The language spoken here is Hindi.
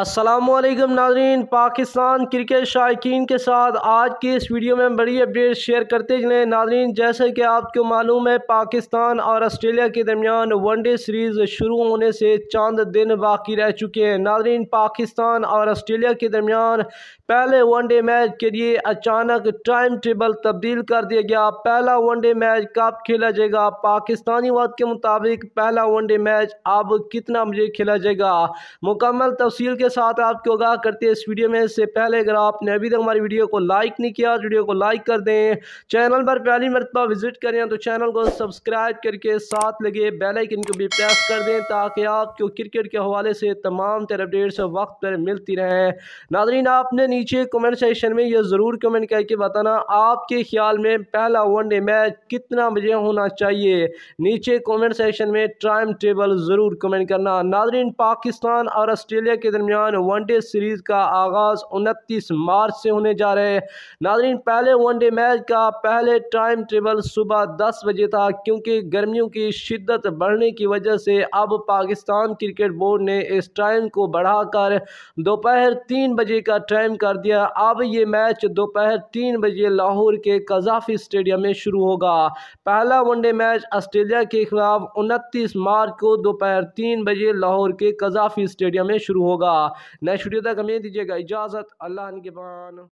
असलम नाजरीन पाकिस्तान क्रिकेट शायकीन के साथ आज की इस वीडियो में बड़ी अपडेट शेयर करते हैं नाजरीन जैसे कि आपको मालूम है पाकिस्तान और ऑस्ट्रेलिया के दरमियान वनडे सीरीज़ शुरू होने से चंद दिन बाकी रह चुके हैं नाजरीन पाकिस्तान और ऑस्ट्रेलिया के दरमियान पहले वनडे मैच के लिए अचानक टाइम टेबल तब्दील कर दिया गया पहला वनडे मैच कब खेला जाएगा पाकिस्तानी वक्त के मुताबिक पहला वनडे मैच अब कितना बजे खेला जाएगा मुकम्मल तफसील के के साथ आपकी आगाह करते हैं इस वीडियो में इससे पहले अगर आपने अभी तक हमारी वीडियो को लाइक नहीं किया तो वीडियो को लाइक कर दें चैनल पर पहली मरतबा विजिट करें तो चैनल को सब्सक्राइब करके साथ लगे बेलाइकन को भी प्रेस कर दें ताकि आपको क्रिकेट के हवाले से तमाम तरह अपडेट्स वक्त पर मिलती रहें नाजरीन आपने नीचे कमेंट सेक्शन में यह ज़रूर कमेंट करके बताना आपके ख्याल में पहला वनडे मैच कितना बजे होना चाहिए नीचे कमेंट सेक्शन में टाइम टेबल ज़रूर कमेंट करना नाजरीन पाकिस्तान और ऑस्ट्रेलिया के दरमियान दरमियान वनडे सीरीज़ का आगाज़ उनतीस मार्च से होने जा रहे हैं नाजरीन पहले वनडे मैच का पहले टाइम टेबल सुबह दस बजे था क्योंकि गर्मियों की शिद्दत बढ़ने की वजह से अब पाकिस्तान क्रिकेट बोर्ड ने इस टाइम को बढ़ाकर दोपहर तीन बजे का टाइम कर दिया अब ये मैच दोपहर तीन बजे लाहौर के कजाफी स्टेडियम में शुरू होगा पहला वनडे मैच ऑस्ट्रेलिया के खिलाफ उनतीस मार्च को दोपहर तीन बजे लाहौर के कजाफी स्टेडियम में शुरू होगा नेक्स्ट वीडियो तक हमें दीजिएगा इजाज़त अल्लाह के बान